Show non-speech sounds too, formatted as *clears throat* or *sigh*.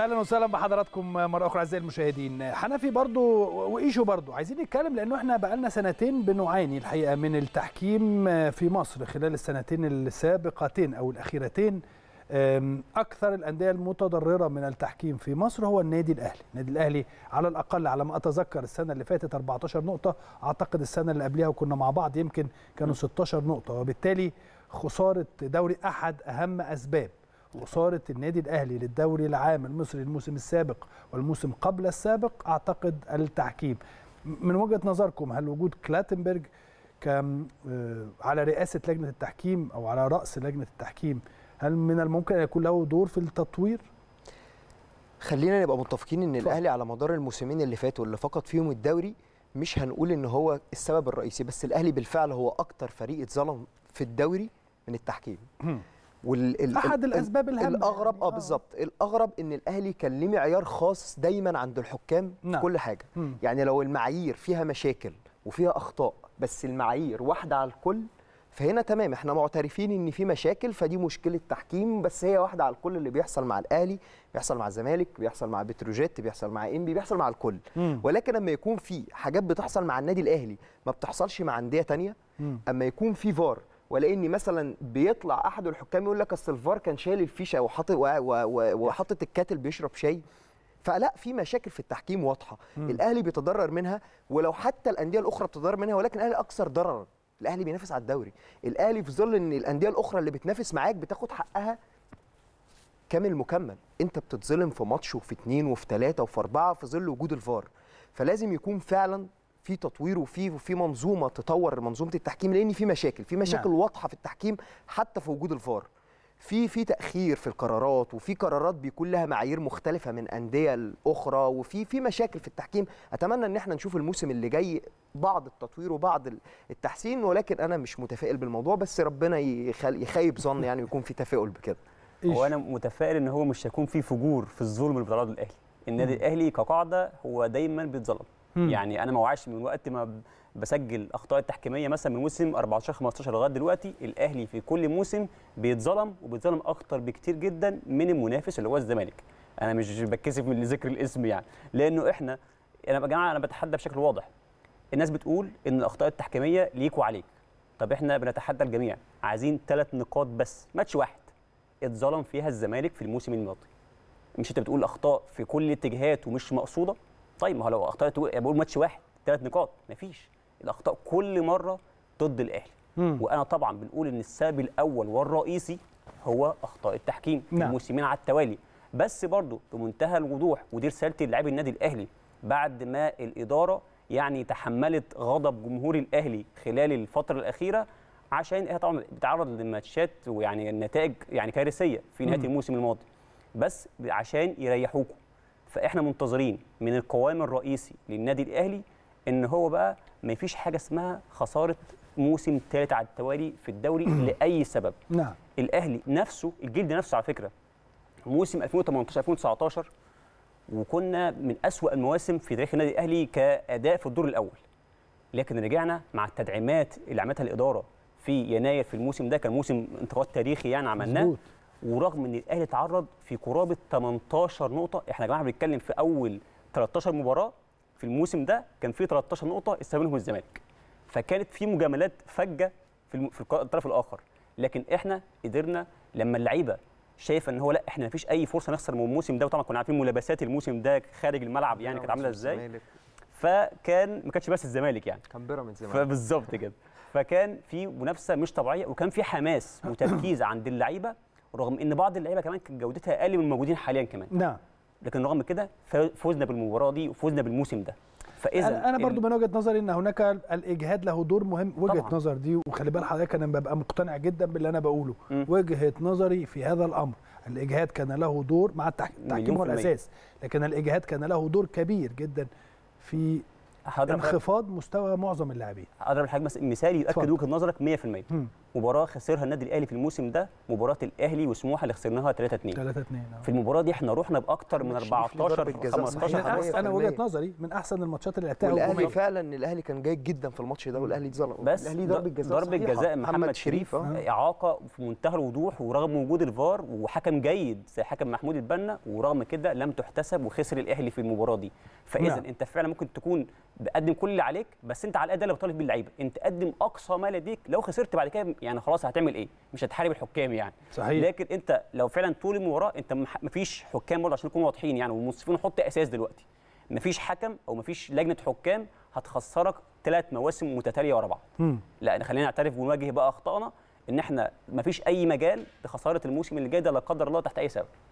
اهلا وسهلا بحضراتكم مره اخرى اعزائي المشاهدين حنفي برضو وايشو برضو عايزين نتكلم لانه احنا بقالنا سنتين بنعاني الحقيقه من التحكيم آه، في مصر خلال السنتين السابقتين او الاخيرتين اكثر الانديه المتضرره من التحكيم في مصر هو النادي الاهلي النادي الاهلي على الاقل على ما اتذكر السنه اللي فاتت 14 نقطه اعتقد السنه اللي قبلها وكنا مع بعض يمكن كانوا 16 نقطه وبالتالي خساره دوري احد اهم اسباب وصاره النادي الأهلي للدوري العام المصري الموسم السابق والموسم قبل السابق أعتقد التحكيم من وجهة نظركم هل وجود كلاتنبرج آه، على رئاسة لجنة التحكيم أو على رأس لجنة التحكيم هل من الممكن أن يكون له دور في التطوير؟ خلينا نبقى متفقين ان الاهلي على مدار الموسمين اللي فاتوا اللي فقد فيهم الدوري مش هنقول ان هو السبب الرئيسي بس الاهلي بالفعل هو اكتر فريق اتظلم في الدوري من التحكيم وال احد الاسباب الهامه الاغرب يعني. اه بالظبط الاغرب ان الاهلي كان ليه معيار خاص دايما عند الحكام نعم. في كل حاجه مم. يعني لو المعايير فيها مشاكل وفيها اخطاء بس المعايير واحده على الكل فهنا تمام احنا معترفين ان في مشاكل فدي مشكله تحكيم بس هي واحده على الكل اللي بيحصل مع الاهلي بيحصل مع الزمالك بيحصل مع بتروجيت بيحصل مع انبي بيحصل مع الكل مم. ولكن لما يكون في حاجات بتحصل مع النادي الاهلي ما بتحصلش مع انديه ثانيه اما يكون في فار ولاني مثلا بيطلع احد الحكام يقول لك اصل الفار كان شايل الفيشه وحاطط وحاطط الكاتل بيشرب شاي فلا في مشاكل في التحكيم واضحه مم. الاهلي بيتضرر منها ولو حتى الانديه الاخرى بتضرر منها ولكن الاهلي اكثر ضررا الاهلي بينافس على الدوري الاهلي في ظل ان الانديه الاخرى اللي بتنافس معاك بتاخد حقها كامل مكمل انت بتتظلم في ماتش وفي اتنين وفي تلاته وفي اربعه في ظل وجود الفار فلازم يكون فعلا في تطوير وفي في منظومه تطور منظومه التحكيم لان في مشاكل في مشاكل نعم. واضحه في التحكيم حتى في وجود الفار في في تاخير في القرارات وفي قرارات بيكون لها معايير مختلفه من انديه الاخرى وفي في مشاكل في التحكيم اتمنى ان احنا نشوف الموسم اللي جاي بعض التطوير وبعض التحسين ولكن انا مش متفائل بالموضوع بس ربنا يخيب ظني يعني ويكون في تفاؤل بكده هو انا متفائل ان هو مش هيكون في فجور في الظلم اللي بيتعرض الاهلي النادي الاهلي كقاعده هو دايما بيتظلم مم. يعني انا ما وعاش من وقت ما بسجل اخطاء التحكيميه مثلا من موسم 14 15 لغايه دلوقتي الاهلي في كل موسم بيتظلم وبيتظلم اكتر بكتير جدا من المنافس اللي هو الزمالك انا مش بتكسف من ذكر الاسم يعني لانه احنا انا يا جماعه انا بتحدى بشكل واضح الناس بتقول ان الاخطاء التحكيميه ليك وعليك طب احنا بنتحدى الجميع عايزين ثلاث نقاط بس ماتش واحد اتظلم فيها الزمالك في الموسم الماضي مش انت بتقول اخطاء في كل الاتجاهات ومش مقصوده طيب ما هو لو اخترت بقول ماتش واحد ثلاث نقاط مفيش الاخطاء كل مره ضد الاهلي وانا طبعا بنقول ان السبب الاول والرئيسي هو اخطاء التحكيم نعم. الموسمين على التوالي بس برضه بمنتهى الوضوح ودي رسالتي للاعبي النادي الاهلي بعد ما الاداره يعني تحملت غضب جمهور الاهلي خلال الفتره الاخيره عشان هي إيه؟ طبعا بتعرض لماتشات ويعني النتائج يعني كارثيه في نهايه الموسم الماضي بس عشان يريحوكم فاحنا منتظرين من القوام الرئيسي للنادي الاهلي ان هو بقى ما فيش حاجه اسمها خساره موسم ثالث على التوالي في الدوري *clears throat* لاي سبب نعم الاهلي نفسه الجلد نفسه على فكره موسم 2018 2019 وكنا من أسوأ المواسم في تاريخ النادي الاهلي كاداء في الدور الاول لكن رجعنا مع التدعيمات اللي عملتها الاداره في يناير في الموسم ده كان موسم انتقاد تاريخي يعني عملناه ورغم ان الاهلي اتعرض في قرابه 18 نقطه احنا يا جماعه بنتكلم في اول 13 مباراه في الموسم ده كان في 13 نقطه استلمهم الزمالك فكانت في مجاملات فجه في في الطرف الاخر لكن احنا قدرنا لما اللعيبه شايفه ان هو لا احنا مفيش اي فرصه نخسر من الموسم ده وطبعا كنا عارفين ملابسات الموسم ده خارج الملعب يعني كانت عامله ازاي فكان ما كانش بس الزمالك يعني كان بيراميدز فبالظبط كده فكان في منافسه مش طبيعيه وكان في حماس وتركيز عند اللعيبه رغم ان بعض اللعيبه كمان كانت جودتها اقل من الموجودين حاليا كمان نعم لكن رغم كده فوزنا بالمباراه دي وفوزنا بالموسم ده فاذا انا, أنا برضو من وجهه نظري ان هناك الاجهاد له دور مهم وجهه طبعا. نظر دي وخلي بال حضرتك انا ببقى مقتنع جدا باللي انا بقوله م. وجهه نظري في هذا الامر الاجهاد كان له دور مع التحكيم هو الاساس لكن الاجهاد كان له دور كبير جدا في انخفاض مستوى معظم اللاعبين اضرب مثال مثالي يؤكد وجهه نظرك 100% مباراه خسرها النادي الاهلي في الموسم ده مباراه الاهلي وسموحه اللي خسرناها 3 2 3 2 في المباراه دي احنا رحنا باكتر من 14 15 انا وجهه نظري من احسن الماتشات اللي لعبتها والاهلي فعلا الاهلي كان جيد جدا في الماتش ده والاهلي اتظلم بس الاهلي ضربه جزاء ضربه جزاء محمد شريف آه. اعاقه في منتهى الوضوح ورغم وجود الفار وحكم جيد زي حكم محمود البنا ورغم كده لم تحتسب وخسر الاهلي في المباراه دي فاذا نعم. انت فعلا ممكن تكون بتقدم كل اللي عليك بس انت على الاقل ده اللي بتطالب بيه اللعيبه انت قدم اقصى ما لديك لو خسرت بعد كده يعني خلاص هتعمل ايه مش هتحارب الحكام يعني صحيح. لكن انت لو فعلا طول المباراه انت مفيش حكام برضه عشان نكون واضحين يعني والمنصفين حط اساس دلوقتي مفيش حكم او مفيش لجنه حكام هتخسرك ثلاث مواسم متتاليه ورا بعض لا خلينا نعترف ونواجه بقى اخطائنا ان احنا مفيش اي مجال لخساره الموسم اللي جاي ده لا قدر الله تحت اي سبب